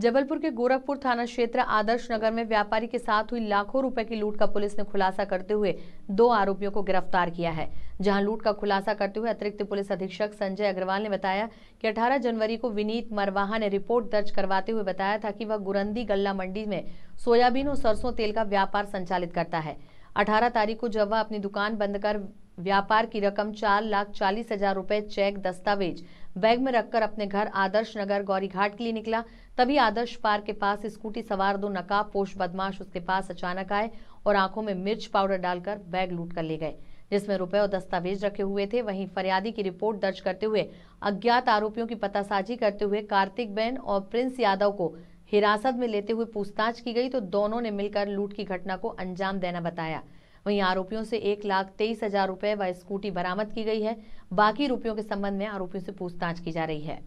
जबलपुर के गोरखपुर थाना क्षेत्र आदर्श नगर में व्यापारी के साथ हुई लाखों रुपए की लूट का पुलिस ने खुलासा करते हुए दो आरोपियों को गिरफ्तार किया है जहां लूट का खुलासा करते हुए अतिरिक्त पुलिस अधीक्षक संजय अग्रवाल ने बताया कि 18 जनवरी को विनीत मरवाहा ने रिपोर्ट दर्ज करवाते हुए बताया था कि वह गुरंदी गल्ला मंडी में सोयाबीन और सरसों तेल का व्यापार संचालित करता है अठारह तारीख को जब वह अपनी दुकान बंद कर व्यापार की रकम चार लाख चालीस हजार रुपए चेक दस्तावेज बैग में रखकर अपने घर आदर्श नगर गौरी घाट के लिए निकला तभी आदर्श पार्क के पास स्कूटी सवार दो नकाब पोष बदमाश उसके पास अचानक आए और आंखों में मिर्च पाउडर डालकर बैग लूट कर ले गए जिसमें रुपए और दस्तावेज रखे हुए थे वहीं फरियादी की रिपोर्ट दर्ज करते हुए अज्ञात आरोपियों की पतासाजी करते हुए कार्तिक बेन और प्रिंस यादव को हिरासत में लेते हुए पूछताछ की गई तो दोनों ने मिलकर लूट की घटना को अंजाम देना बताया वहीं आरोपियों से एक लाख तेईस हजार रुपए व स्कूटी बरामद की गई है बाकी रुपयों के संबंध में आरोपियों से पूछताछ की जा रही है